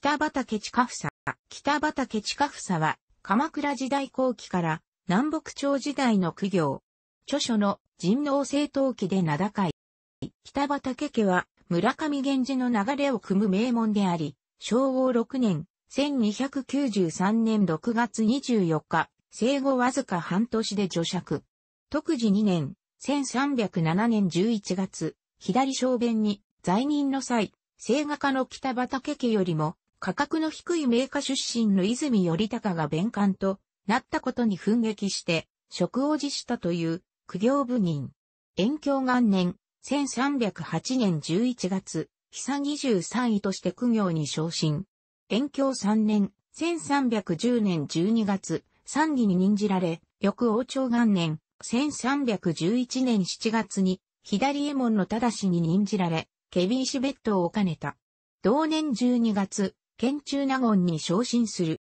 北畠近房。北畠近房は、鎌倉時代後期から南北朝時代の苦行。著書の人王政党記で名高い。北畠家は村上源氏の流れを組む名門であり、昭和6年、1293年6月24日、生後わずか半年で除爵。特時2年、1307年11月、左小便に在任の際、聖画家の北畠家よりも価格の低い名家出身の泉頼高が弁官となったことに奮撃して職を辞したという苦行部人。延享元年、1308年11月、久23位として苦行に昇進。延享3年、1310年12月、参議に任じられ、翌王朝元年、1311年7月に、左衛門の正に任じられ、ケビンシベットを兼ねた。同年12月、県中納言に昇進する。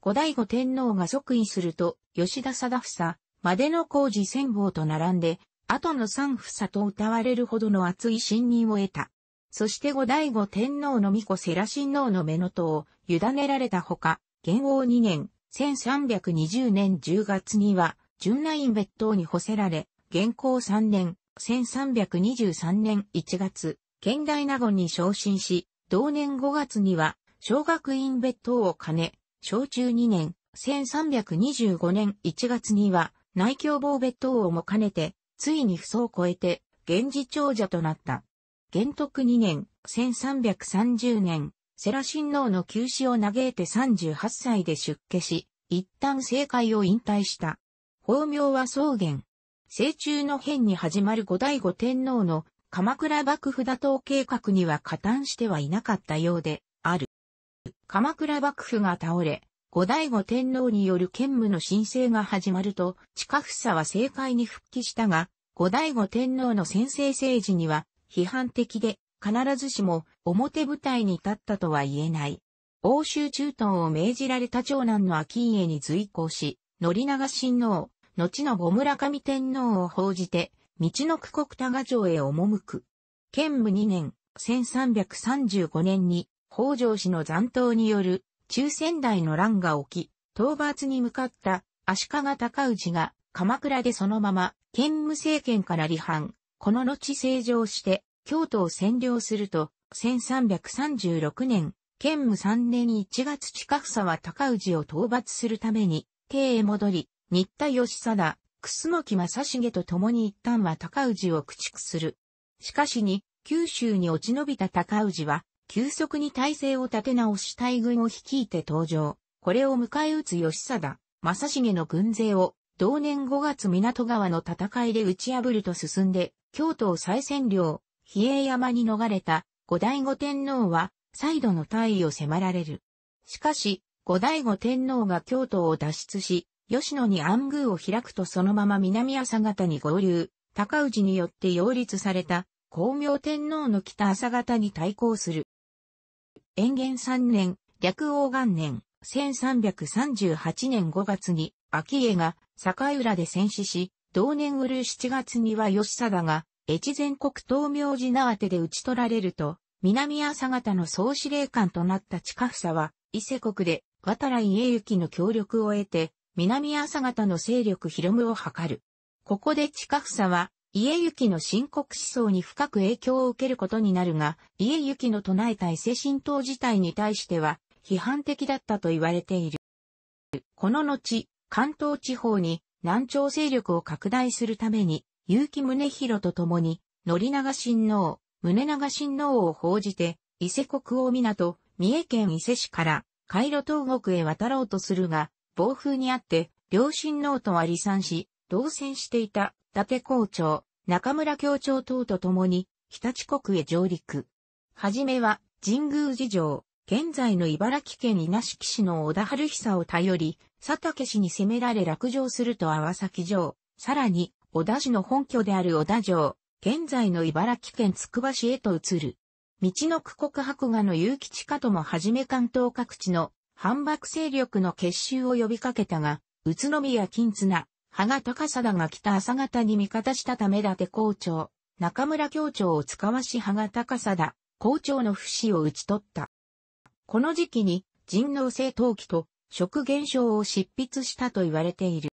後醍醐天皇が即位すると、吉田貞房、までの工事戦法と並んで、後の三房と歌われるほどの厚い信任を得た。そして後醍醐天皇の御子世良親王の目の母を委ねられたほか、元王2年、1320年10月には、純内院別当に補せられ、元皇3年、1323年1月、県大納言に昇進し、同年5月には、小学院別当を兼ね、小中2年、1325年1月には、内教防別当をも兼ねて、ついに不相を超えて、源氏長者となった。元徳2年、1330年、セラ親王の急死を嘆いて38歳で出家し、一旦政界を引退した。法名は草原。成中の変に始まる五代五天皇の鎌倉幕府打倒計画には加担してはいなかったようである。鎌倉幕府が倒れ、後醍醐天皇による兼務の申請が始まると、近房は政界に復帰したが、後醍醐天皇の先制政治には批判的で、必ずしも表舞台に立ったとは言えない。欧州中東を命じられた長男の秋家に随行し、宣長親王、後の後村上天皇を奉じて、道の区国多賀城へ赴く。建務2年、1335年に北条氏の残党による中仙台の乱が起き、討伐に向かった足利高氏が鎌倉でそのまま兼務政権から離反、この後成城して、京都を占領すると、1336年、兼務3年1月近房は高氏を討伐するために、京へ戻り、新田義貞、楠木正成と共に一旦は高氏を駆逐する。しかしに、九州に落ち延びた高氏は、急速に体制を立て直し大軍を率いて登場。これを迎え撃つ吉貞、正成の軍勢を、同年5月港川の戦いで打ち破ると進んで、京都を再占領、比叡山に逃れた、後醍醐天皇は、再度の退位を迫られる。しかし、後醍醐天皇が京都を脱出し、吉野に暗宮を開くとそのまま南朝方に合流、高氏によって擁立された、光明天皇の北朝方に対抗する。延元三年、略王元年、1338年5月に、秋江が、坂浦で戦死し、同年うる7月には吉貞が、越前国東明寺縄手で討ち取られると、南朝方の総司令官となった近房は、伊勢国で、渡来家行の協力を得て、南朝方の勢力広むを図る。ここで近房は、家行の深刻思想に深く影響を受けることになるが、家行の唱えた伊勢神道自体に対しては、批判的だったと言われている。この後、関東地方に南朝勢力を拡大するために、結城宗弘と共に、宣長親王、宗長親王を報じて、伊勢国王港、三重県伊勢市から、イ路東国へ渡ろうとするが、暴風にあって、両親王とは離散し、同線していた達校長、中村教長等と共に、日立国へ上陸。はじめは、神宮寺城、現在の茨城県稲敷市の小田春久を頼り、佐竹氏に攻められ落城すると淡崎城、さらに、小田市の本拠である小田城、現在の茨城県つくば市へと移る。道の区国白河の有吉かともはじめ関東各地の反幕勢力の結集を呼びかけたが、宇都宮金綱、羽賀高貞が北朝方に味方したため伊達校長、中村教長を使わし羽賀高貞、校長の不死を打ち取った。この時期に、人能性陶器と、食現象を執筆したと言われている。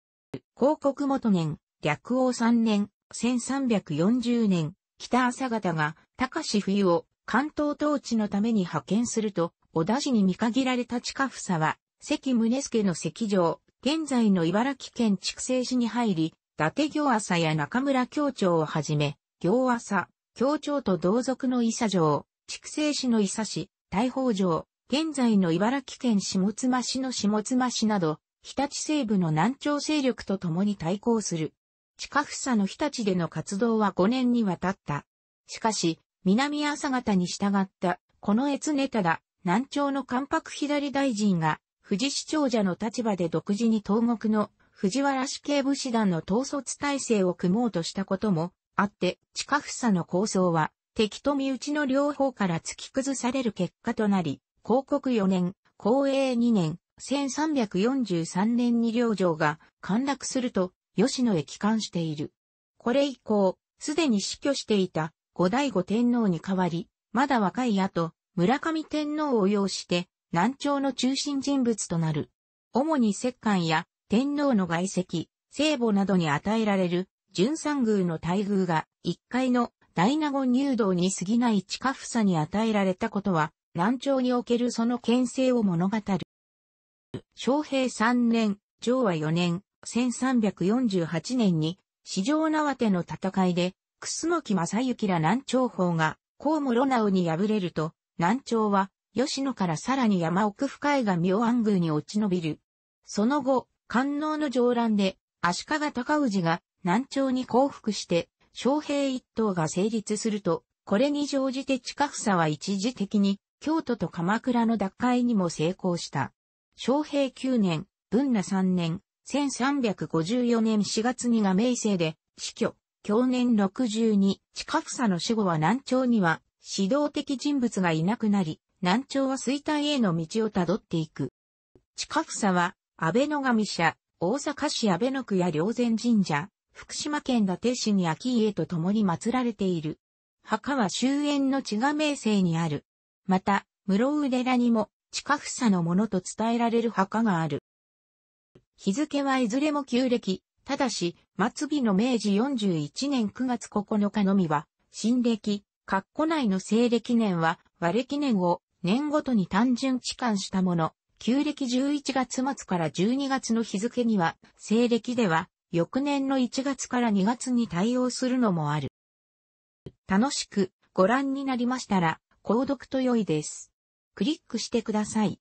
広告元年、略王三年、1340年、北朝方が、高志冬を関東統治のために派遣すると、小田氏に見限られた近房は、関宗助の石城、現在の茨城県筑西市に入り、伊達行朝や中村協調をはじめ、行朝、協調と同族の伊佐城、筑西市の伊佐市、大宝城、現在の茨城県下妻市の下妻市など、日立西部の南朝勢力と共に対抗する。地下房の日立での活動は5年にわたった。しかし、南朝方に従った、この越ネタだ、南朝の関白左大臣が、富士市長者の立場で独自に東国の藤原氏系武士団の統率体制を組もうとしたこともあって、地下房の構想は敵と身内の両方から突き崩される結果となり、広告4年、公営2年、1343年に領城が陥落すると、吉野へ帰還している。これ以降、すでに死去していた後醍醐天皇に代わり、まだ若い後、村上天皇を要して、南朝の中心人物となる。主に摂関や天皇の外籍、聖母などに与えられる、純三宮の待遇が、一階の大納言入道に過ぎない地近房に与えられたことは、南朝におけるその牽制を物語る。昌平三年、昭和四年、1348年に、四条縄手の戦いで、楠木正幸ら南朝法が、高室直に敗れると、南朝は吉野からさらに山奥深いが妙安宮に落ち延びる。その後、観音の上乱で、足利高氏が南朝に降伏して、将兵一党が成立すると、これに乗じて近房は一時的に、京都と鎌倉の奪回にも成功した。将兵9年、文那3年、1354年4月にが明生で、死去、去年62、近草の死後は南朝には、指導的人物がいなくなり、南朝は衰退への道をたどっていく。地下房は、安倍の神社、大阪市安倍の区や霊前神社、福島県伊達市に秋家と共に祀られている。墓は終焉の地が名声にある。また、室生寺にも、地下房のものと伝えられる墓がある。日付はいずれも旧暦、ただし、末尾の明治41年9月9日のみは、新暦、括弧内の西暦年は、和暦年を年ごとに単純置換したもの、旧暦11月末から12月の日付には、西暦では、翌年の1月から2月に対応するのもある。楽しくご覧になりましたら、購読と良いです。クリックしてください。